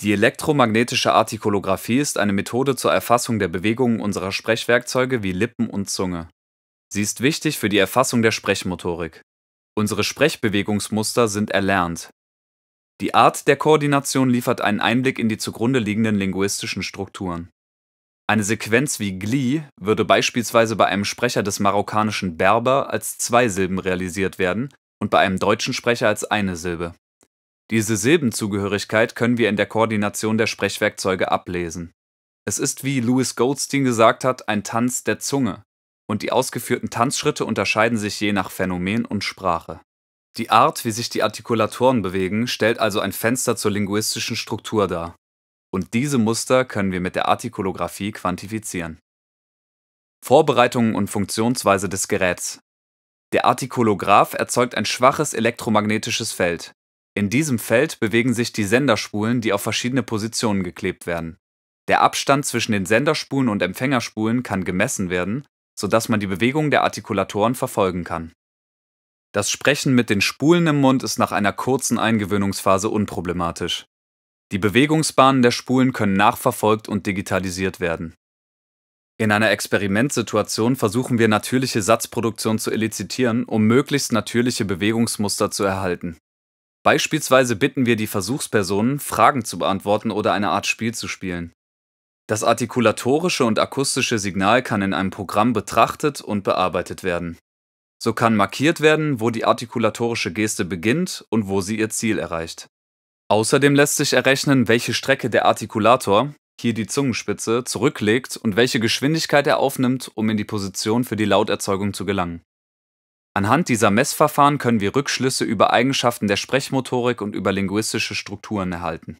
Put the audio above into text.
Die elektromagnetische Artikolographie ist eine Methode zur Erfassung der Bewegungen unserer Sprechwerkzeuge wie Lippen und Zunge. Sie ist wichtig für die Erfassung der Sprechmotorik. Unsere Sprechbewegungsmuster sind erlernt. Die Art der Koordination liefert einen Einblick in die zugrunde liegenden linguistischen Strukturen. Eine Sequenz wie Gli würde beispielsweise bei einem Sprecher des marokkanischen Berber als zwei Silben realisiert werden und bei einem deutschen Sprecher als eine Silbe. Diese Silbenzugehörigkeit können wir in der Koordination der Sprechwerkzeuge ablesen. Es ist, wie Louis Goldstein gesagt hat, ein Tanz der Zunge, und die ausgeführten Tanzschritte unterscheiden sich je nach Phänomen und Sprache. Die Art, wie sich die Artikulatoren bewegen, stellt also ein Fenster zur linguistischen Struktur dar. Und diese Muster können wir mit der Artikulographie quantifizieren. Vorbereitungen und Funktionsweise des Geräts. Der Artikulograph erzeugt ein schwaches elektromagnetisches Feld, in diesem Feld bewegen sich die Senderspulen, die auf verschiedene Positionen geklebt werden. Der Abstand zwischen den Senderspulen und Empfängerspulen kann gemessen werden, sodass man die Bewegung der Artikulatoren verfolgen kann. Das Sprechen mit den Spulen im Mund ist nach einer kurzen Eingewöhnungsphase unproblematisch. Die Bewegungsbahnen der Spulen können nachverfolgt und digitalisiert werden. In einer Experimentsituation versuchen wir natürliche Satzproduktion zu elizitieren, um möglichst natürliche Bewegungsmuster zu erhalten. Beispielsweise bitten wir die Versuchspersonen, Fragen zu beantworten oder eine Art Spiel zu spielen. Das artikulatorische und akustische Signal kann in einem Programm betrachtet und bearbeitet werden. So kann markiert werden, wo die artikulatorische Geste beginnt und wo sie ihr Ziel erreicht. Außerdem lässt sich errechnen, welche Strecke der Artikulator, hier die Zungenspitze, zurücklegt und welche Geschwindigkeit er aufnimmt, um in die Position für die Lauterzeugung zu gelangen Anhand dieser Messverfahren können wir Rückschlüsse über Eigenschaften der Sprechmotorik und über linguistische Strukturen erhalten